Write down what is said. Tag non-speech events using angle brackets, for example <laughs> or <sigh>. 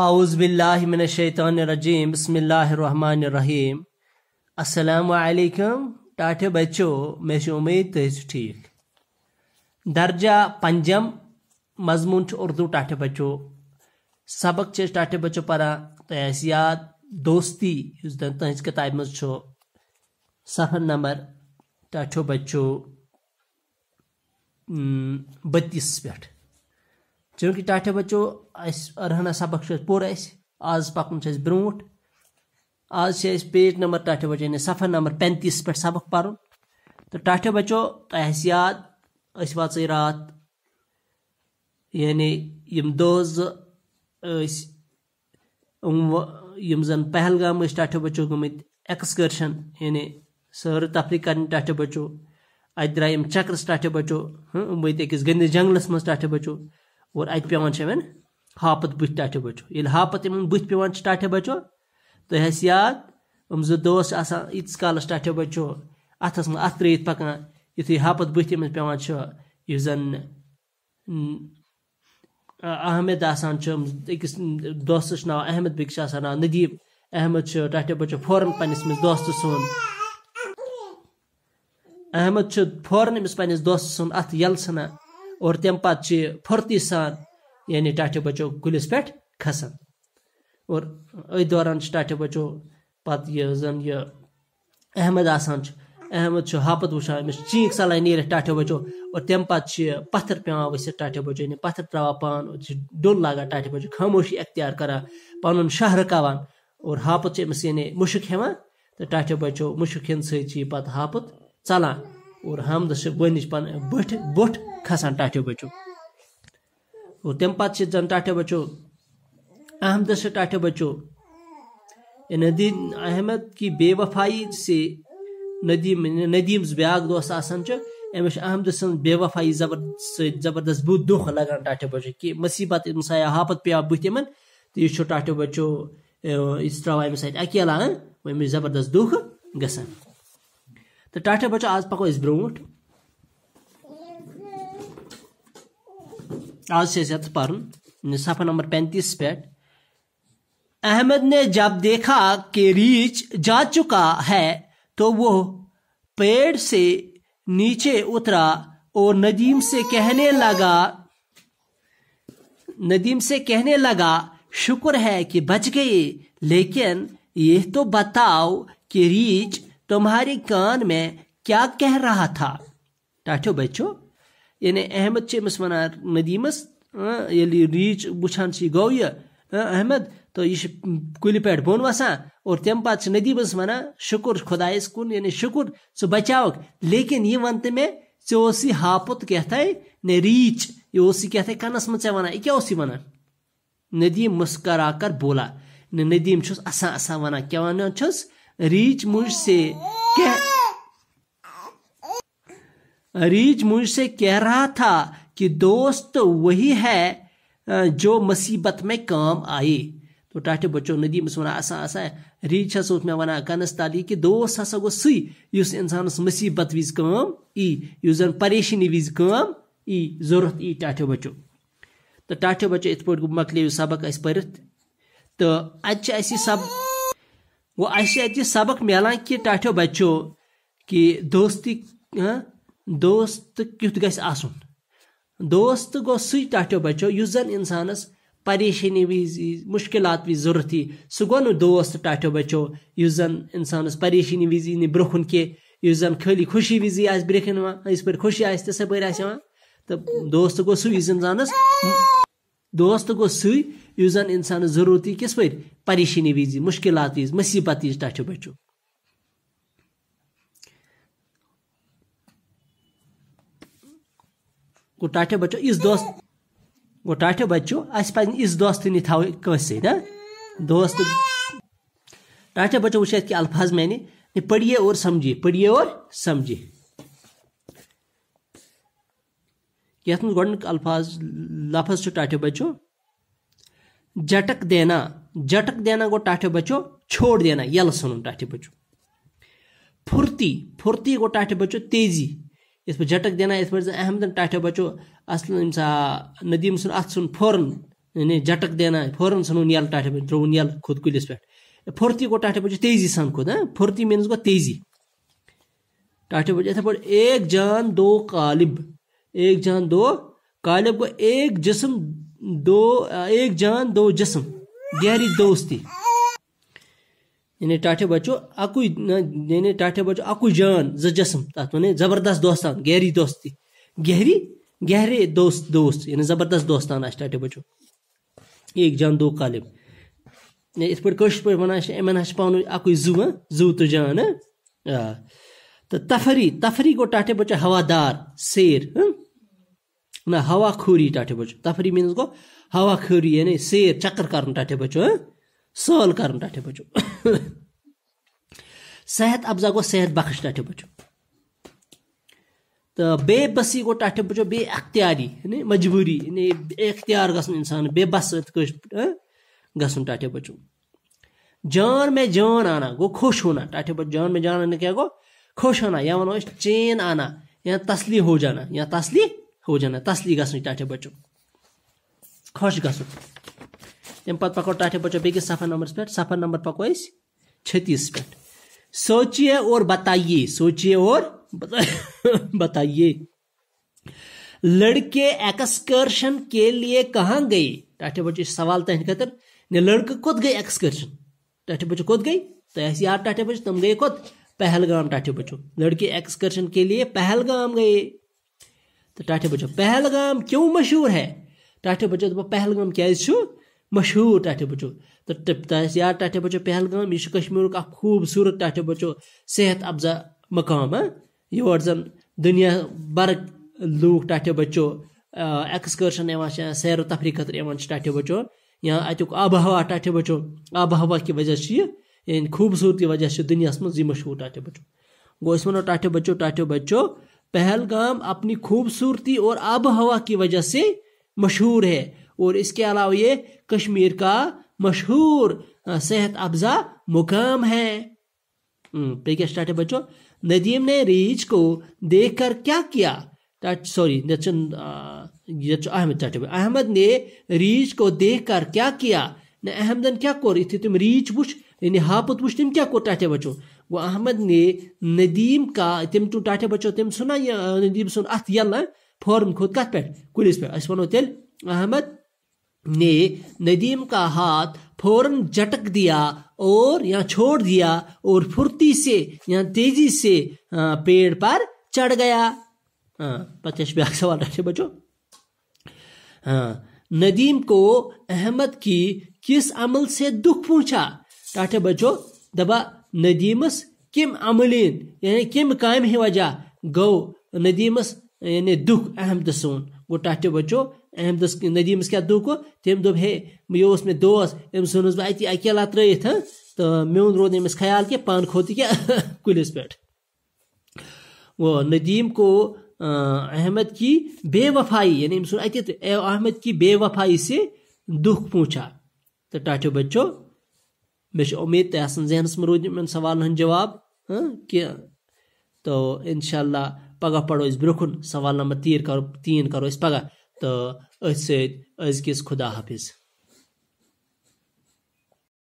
आउज़ आउज़बिल्लिमिनशैतरजीम बसमीम असलकम टाठे बच्चो मे उम्मीद तुम ठीक दर्जा पंजम मजमून उर्दू टाठे बच्चो सबक टाठे बच्चो पढ़ा तो याद दोस्ती तुज कताब मज सफर नंबर टाठो बच्चो बत्तीस पे चूंकि टाटा बचो अरहाना सबक पूरा आज पकन ब्रोट आज पेज नंबर टाटा बच्चो यानी सफर नंबर पैंतीस पे सबक पु तो टाटा बच्चो वाच रात यानी यम दोज जन पहलगाम टाटा बच्चो गमित एक्सकर्शन यानी सर तफरी कर टाटा बच्चो अत द्रा चक्रस टाटा बचो वत अकिस गंदिस जंगलस मज टाटा बच्चो اور اتہ پیان امن ہاپت بت ٹاٹھے بچو یل ہاپت امن بت پیان ٹاٹھے بچو تہ اس یاد ام زٕ دوس آسان ییٖتِس کالس ٹاٹھیو بچو اتھس منٛز اتھ ترٲیِتھ پکان یُتھُے ہاپت بٕتھِ أمِس پیٚوان چھُ یُس زن احمد آسان چھُ أکِس دوستس چھُ ناو احمد بیٚکِس چھُ آسان ناو ندیٖب احمد چھُ ٹاٹھیو بچو فوراً پنٕنِس أمِس دوستہٕ سُنٛد احمد چھُ فوراً أمِس پنٕنِس دوستہٕ سُنٛد اتھ یلہٕ ژھٕنان और तम पे फुर्ती सान यानी टाटे बचो गुलिस पे खसान और अथ दौरान टाटे बचो पत यह अहमद आसान अहमद हापत वुचान अमिस चीख नीर टाटे बचो और तम पे पत्थर पे वसित टाटे बचो यानी पत्थर त्रा पान डोल लागान टाटे बचो खामोशी अख्तियार करान पन शह रकावान और हापत अमिस यानी मुशक हेवान तो टाटे बचो मुशक हेन सी पत चलान और हमदस गनिच पन बठ बोठ खसान टाठियों बचो और तम पत जन टाठियों बचो अहमदस टाठियों बचो नदीम अहमद की बेवफाई से नदीम नदीम्स ब्या दोस अमिस अहमद सं बेवफाई जबर जबरदस्त बुत दुख लगान टाठियों बचो कि मसीबत साया हापत पे बुथ इन तो यह टाठियों बचो इस त्रा अमिस अकेला अमिस हाँ? जबरदस्त दुख ग तो टाटे बच्चों आज पको ब्रोट आज पर्न सफा नंबर पैंतीस पे अहमद ने जब देखा कि रीच जा चुका है तो वो पेड़ से नीचे उतरा और नदीम से कहने लगा नदीम से कहने लगा शुक्र है कि बच गए लेकिन यह तो बताओ कि रीच तुम्हारे कान में क्या कह रहा था टाठो बच्चो यानी अहमद से मसवान नदीमस रीच वुछान गो यह अहमद तो यह कुल पे बोन वसान और तम पे नदीमस वन शुक्र खुदायस कुन यानी शुक्र सो बचाव लेकिन यह वन मे चे हापुत कहता ने रीच यह कहता कनस मे वन यह क्या वन नदीम मुस्करा कर बोला नदीम असा असा वन क्या वन रीच मुझसे कह रीच मुझसे कह रहा था कि दोस्त वही है जो मुसीबत में काम आए तो टाठे बच्चों नदीम वन आसान रीच हस उस मैं मे कनस ताली कि दोस्त हसा गो सह इंसानस मुसीबत वज काम ई उस जन परेशानी वज काम ई जरूरत ई टाठे बच्चो तो टाठो बच्चो इत पे मकल सबक अस पढ़ तो अत अच्छा सब वो अज सबक मिलान कि टाठो बच्चो कि दोस्ती हाँ, दोस्त कित तो गु दोस्त गो सह बचो बच्चो जन इंसानस परेशानी वज मुश्किल वज जरूरत यी सह गो दोस्त टाठो बचो उस जन इंसानस परेशानी वज ये ब्रो कुन कह उस जन खाली खुशी वज यी ब्रे इस आस खुशी पे तो दोस्त गो सू इंसानस दोस्त गो सू जन इंसान जरूरत यी किस पद परेशानी मुश्किल वज मुसीबत वज टच बचो गो टाठे बचो इस दोस्त गो टाठे बचो अस पज इस दोस्त नि थो ना दोस्त टाठे बचो वह कि अल्फाज मैंने पढ़िए और समझिए पढ़िए और समझिए यथ मज गु अल्फाज लफज टाठ बचो जटक देना जटक देना गो टाठ बचो छोड़ देना यल सुन टाठ बचो फुर्ती फुर्ती गो टाठ बचो तेजी इस पर जटक देना इस पर अहमदन टाठ बचो असल नदीम सुन अत सुन फौरन यानी जटक देना फौरन सुन यल टाठ बचो द्रोन यल खुद कुलिस पे फुर्ती गो टाठ बचो तेजी सन खुद हाँ फुर्ती मीनस गो तेजी टाठ बचो इथे एक जान दो कालिब एक जान दो कालिब को एक जिसम दो एक जान दो जिसम गहरी दोस्ती यानी टाठे बच्चों अकु यानी टाठे बच्चों अकु जान ज जिसम तथा वन जबरदस्त दोस्तान गहरी दोस्ती गहरी गहरे दोस्त दोस्त यानी जबरदस्त दोस्तान आज टाठे बच्चों एक जान दो कालिब पर पे पे वन अमन पान अकु जू हाँ? जू तो जान हाँ? तो तफरी तफरी को टाठे बच्चों हवादार शेर हाँ? ना हवाखोरी टाठे बचो तफरी मीनस गो हवाखोरी यानी सैर चक्कर कर टाठे बच्चो हाँ? सैल कर टाठे बचो <coughs> सेहत अफजा गो सेहत बख्श टाठे बच्चो तो बेबसी गो टाठे बचो बे अख्तियारी यानी मजबूरी यानी अख्तियार गसन इंसान बेबस हाँ? गसन टाठे बच्चो जान में जान आना गो खुश होना टाठे बच्चो जान में जान आना क्या गो खुश होना या वो चैन आना या तसली हो जाना या तसली हो जाना تسلی गाठे बचो بچو خوش گھن पे पको टाठे बचो बे सफर नंबर पे सफर नंबर पको پکو पे सोचिए और बताइए सोचिए और <laughs> बताइए लड़के एक्सकर्शन के लिए कहाँ गए टाठे बचो सवाल तहन खतर ने लड़के कत गए एक्सकर्शन टाठे बचो कत गई तो ऐसी यार टाठे बचो तुम गए कत पहलगाम टाठे बचो लड़के एक्सकर्शन के लिए पहलगाम गए तो टाटे बचो पहलगाम क्यों मशहूर है टाटे बचो दो पहलगाम क्या मशहूर टाटे बचो तो यार टाटे बचो पहलगाम यह कश्मीर अ खूबसूरत टाटे बचो सेहत अफजा मकाम हाँ? योर जन दुनिया भर लूक टाटे बचो एक्सकर्शन यहाँ सैर तफरी खतर टाटे बचो या अतुक आब हवा टाटे बचो आबो हवा की वजह से यह खूबसूरती वजह से दुनिया मज मशहूर टाटे बचो गो वो टाटे बचो टाटे बचो पहलगाम अपनी खूबसूरती और आब हवा की वजह से मशहूर है और इसके अलावा ये कश्मीर का मशहूर सेहत अफजा मुकाम है क्या स्टार्ट है बच्चों नदीम ने रीज को देखकर क्या किया सॉरी अहमद अहमद ने रीज को देखकर क्या किया अहमदन क्या कौर यु तुम रीच बुश यानी हापत बुश तुम क्या कौर टाटे बच्चों و احمد ني نديم كا تم تو تاتا بچو تم سنا يا نديم سن ات يلا فورم خود كات پيت كوليس پيت اس ونو تل احمد ने नदीम का हाथ फौरन झटक दिया और यहाँ छोड़ दिया और फुर्ती से यहाँ तेजी से पेड़ पर चढ़ गया पचास ब्याग सवाल रखे बच्चों नदीम को अहमद की किस अमल से दुख पहुंचा टाटे बच्चों दबा नदीमस किम अमलिन यानी किम काम वजह गो नदीमस यानी दुख अहमद सोन गो टह बचो अहमदस नदीमस क्या दुख तम दोप हे यह मे दोस अम सोनस बह अकेला त्रयित तो मोन रोद अमिस ख्याल कि पान खोत क्या कुलिस पे वो नदीम को अहमद की बेवफाई यानी अम अत अहमद की बेवफाई से दुख पूछा तो टाठो बच्चों मे उम्मीद तह तो जहनस में रूद इन सवालन जवाब हाँ, कि तो इनशा पगह पढ़ो ब्रोह सवाल नंबर तीन करो तीन करो पगह तो अथ सजकिस खुदा हाफिज़